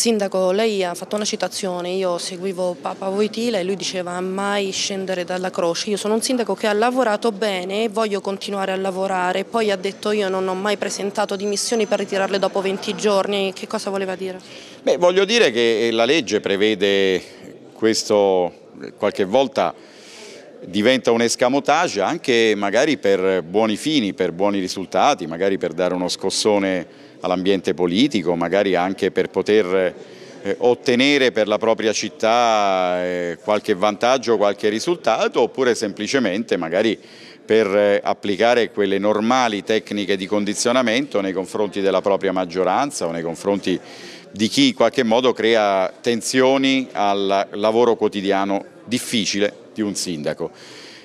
Sindaco, lei ha fatto una citazione, io seguivo Papa Voitila e lui diceva mai scendere dalla croce, io sono un sindaco che ha lavorato bene e voglio continuare a lavorare, poi ha detto io non ho mai presentato dimissioni per ritirarle dopo 20 giorni, che cosa voleva dire? Beh, voglio dire che eh, la legge prevede questo eh, qualche volta diventa un escamotage anche magari per buoni fini, per buoni risultati, magari per dare uno scossone all'ambiente politico, magari anche per poter eh, ottenere per la propria città eh, qualche vantaggio, qualche risultato oppure semplicemente magari per eh, applicare quelle normali tecniche di condizionamento nei confronti della propria maggioranza o nei confronti di chi in qualche modo crea tensioni al lavoro quotidiano difficile più un sindaco.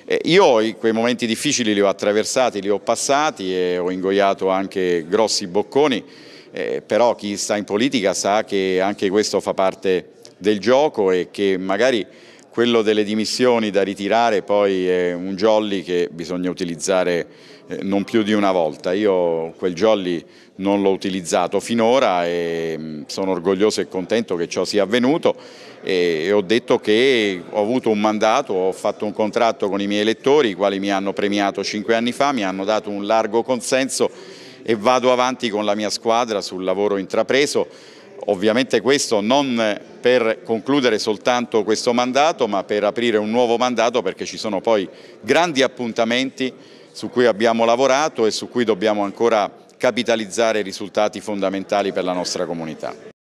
Eh, io quei momenti difficili li ho attraversati, li ho passati e ho ingoiato anche grossi bocconi, eh, però chi sta in politica sa che anche questo fa parte del gioco e che magari quello delle dimissioni da ritirare poi è un jolly che bisogna utilizzare eh, non più di una volta. Io quel jolly non l'ho utilizzato finora e mm, sono orgoglioso e contento che ciò sia avvenuto e ho detto che ho avuto un mandato, ho fatto un contratto con i miei elettori, i quali mi hanno premiato cinque anni fa, mi hanno dato un largo consenso e vado avanti con la mia squadra sul lavoro intrapreso Ovviamente questo non per concludere soltanto questo mandato ma per aprire un nuovo mandato perché ci sono poi grandi appuntamenti su cui abbiamo lavorato e su cui dobbiamo ancora capitalizzare risultati fondamentali per la nostra comunità.